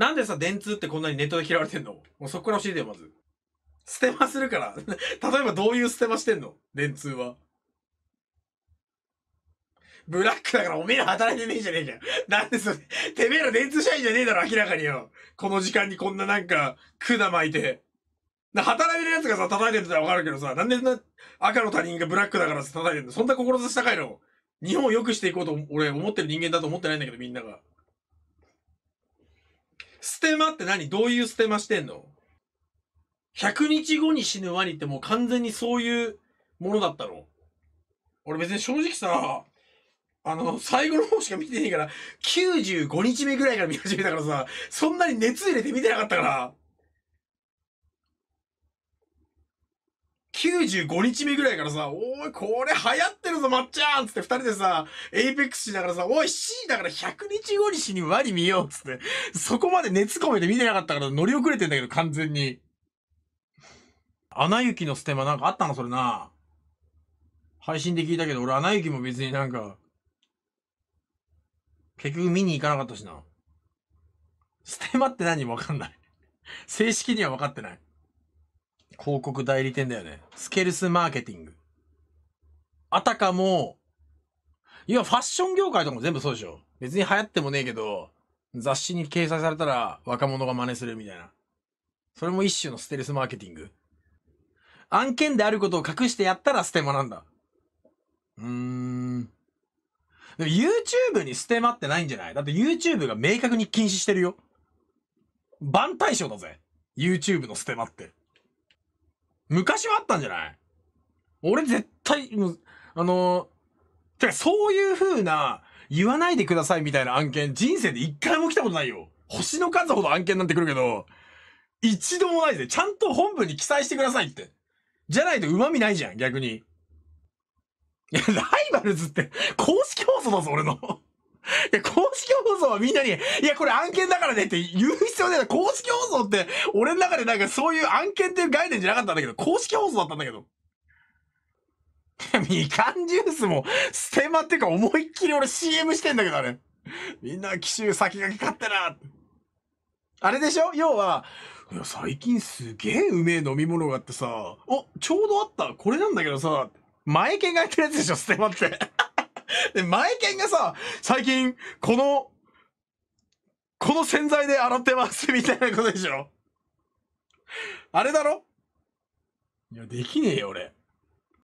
なんでさ、電通ってこんなにネットで嫌われてんのもうそこから教えてよ、まず。ステマするから。例えばどういうステマしてんの電通は。ブラックだからおめえら働いてねえじゃねえかよ。なんでそれ、てめえら電通社員じゃねえだろ、明らかによ。この時間にこんななんか、管巻いて。働いてる奴がさ、叩いてるたはわかるけどさ、なんでな、赤の他人がブラックだからさ、叩いてるのそんな志高いの日本を良くしていこうと、俺、思ってる人間だと思ってないんだけど、みんなが。ステマって何どういうステマしてんの ?100 日後に死ぬワニってもう完全にそういうものだったの俺別に正直さ、あの、最後の方しか見てねえから、95日目ぐらいから見始めたからさ、そんなに熱入れて見てなかったから。95日目ぐらいからさ、おい、これ流行ってるぞ、まっちゃんつって二人でさ、エイペックスしながらさ、おい、C だから100日後に死にワニ見ようつって、そこまで熱込めて見てなかったから乗り遅れてんだけど、完全に。アナ雪のステマなんかあったのそれな。配信で聞いたけど、俺アナ雪も別になんか、結局見に行かなかったしな。ステマって何もわかんない。正式には分かってない。広告代理店だよね。スケルスマーケティング。あたかも、いや、ファッション業界とかも全部そうでしょ。別に流行ってもねえけど、雑誌に掲載されたら若者が真似するみたいな。それも一種のステルスマーケティング。案件であることを隠してやったらステマなんだ。うーん。でも YouTube にステマってないんじゃないだって YouTube が明確に禁止してるよ。万対象だぜ。YouTube のステマって。昔はあったんじゃない俺絶対、あの、てかそういう風な、言わないでくださいみたいな案件、人生で一回も来たことないよ。星の数ほど案件になってくるけど、一度もないぜ。ちゃんと本文に記載してくださいって。じゃないと旨味ないじゃん、逆に。いや、ライバルズって、公式放送だぞ、俺の。や、公式放送はみんなに、いや、これ案件だからねって言う必要ない。公式放送って、俺の中でなんかそういう案件っていう概念じゃなかったんだけど、公式放送だったんだけど。みかんジュースも、ステマっていうか思いっきり俺 CM してんだけど、あれ。みんな奇襲先駆け買ってな。あれでしょ要は、いや、最近すげえうめえ飲み物があってさ、お、ちょうどあった。これなんだけどさ、前剣がやってるやつでしょ、ステマって。で、ケンがさ、最近、この、この洗剤で洗ってます みたいなことでしょあれだろいや、できねえよ、俺。